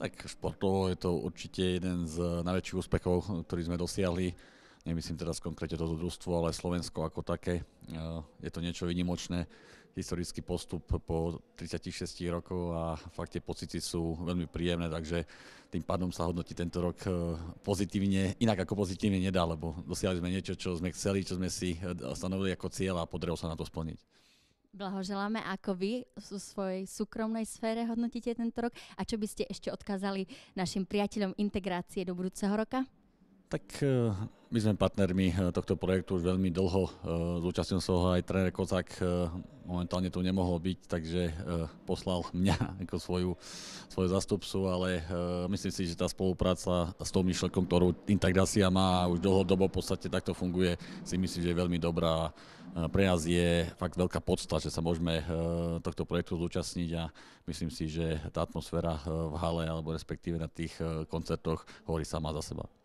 Tak športovo je to určite jeden z najväčších úspechov, ktorý sme dosiahli. Nemyslím teraz konkrétne toto družstvo, ale Slovensko ako také. E, je to niečo vynimočné, historický postup po 36 rokov a fakt tie pocity sú veľmi príjemné, takže tým pádom sa hodnotí tento rok e, pozitívne, inak ako pozitívne nedá, lebo dosiahli sme niečo, čo sme chceli, čo sme si e, stanovili ako cieľ a podarilo sa na to splniť. Blahoželáme, ako vy v svojej súkromnej sfére hodnotíte tento rok a čo by ste ešte odkázali našim priateľom integrácie do budúceho roka? Tak e, my sme partnermi e, tohto projektu už veľmi dlho. E, zúčastnil sa ho aj tréner Kozák momentálne tu nemohol byť, takže eh, poslal mňa ako svoju, svoju zastupcu, ale eh, myslím si, že tá spolupráca s tou myšlenkom, ktorú integrácia má už dlhodobo v podstate takto funguje, si myslím, že je veľmi dobrá. Eh, pre nás je fakt veľká podsta, že sa môžeme tohto projektu zúčastniť a myslím si, že tá atmosféra v hale alebo respektíve na tých koncertoch hovorí sama za seba.